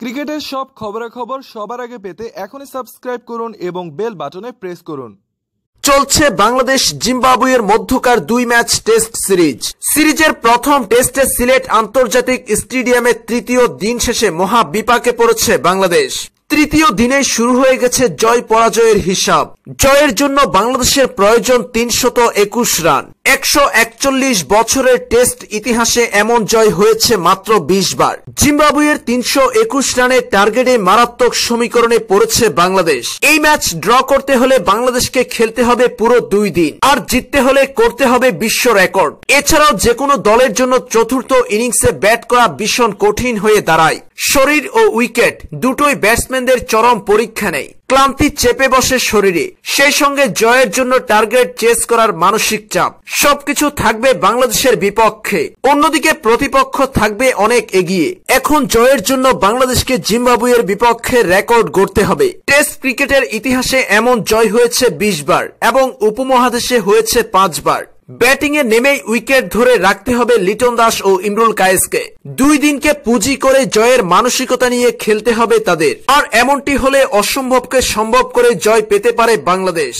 ক্রিকেটের সব খবরাখবর সবার আগে পেতে এখনই সাবস্ক্রাইব করুন এবং বেল বাটনে প্রেস করুন চলছে বাংলাদেশ জিম্বাবুয়ের মধ্যকার দুই ম্যাচ টেস্ট সিরিজ সিরিজের প্রথম টেস্টে সিলেট আন্তর্জাতিক স্টেডিয়ামে তৃতীয় দিন শেষে মহা বিপাকে পড়েছে বাংলাদেশ তৃতীয় দিনে শুরু হয়ে গেছে জয় পরাজয়ের হিসাব জয়ের জন্য বাংলাদেশের প্রয়োজন তিনশত একুশ রান একশো একচল্লিশ বছরের টেস্ট ইতিহাসে এমন জয় হয়েছে মাত্র বিশ বার জিম্বাবুয়ের তিনশো একুশ রানের টার্গেটে মারাত্মক সমীকরণে পড়েছে বাংলাদেশ এই ম্যাচ ড্র করতে হলে বাংলাদেশকে খেলতে হবে পুরো দুই দিন আর জিততে হলে করতে হবে বিশ্ব রেকর্ড এছাড়াও যে কোনো দলের জন্য চতুর্থ ইনিংসে ব্যাট করা ভীষণ কঠিন হয়ে দাঁড়ায় শরীর ও উইকেট দুটোই ব্যাটসম্যানদের চরম পরীক্ষা নেয় ক্লান্তি চেপে বসে শরীরে সেই সঙ্গে জয়ের জন্য টার্গেট চেস করার মানসিক চাপ সবকিছু থাকবে বাংলাদেশের বিপক্ষে অন্যদিকে প্রতিপক্ষ থাকবে অনেক এগিয়ে এখন জয়ের জন্য বাংলাদেশকে জিম্বাবুয়ের বিপক্ষে রেকর্ড গড়তে হবে টেস্ট ক্রিকেটের ইতিহাসে এমন জয় হয়েছে বিশ বার এবং উপমহাদেশে হয়েছে পাঁচবার ব্যাটিংয়ে নেমেই উইকেট ধরে রাখতে হবে লিটন দাস ও ইমরুল কায়েসকে দুই দিনকে পুঁজি করে জয়ের মানসিকতা নিয়ে খেলতে হবে তাদের আর এমনটি হলে অসম্ভবকে সম্ভব করে জয় পেতে পারে বাংলাদেশ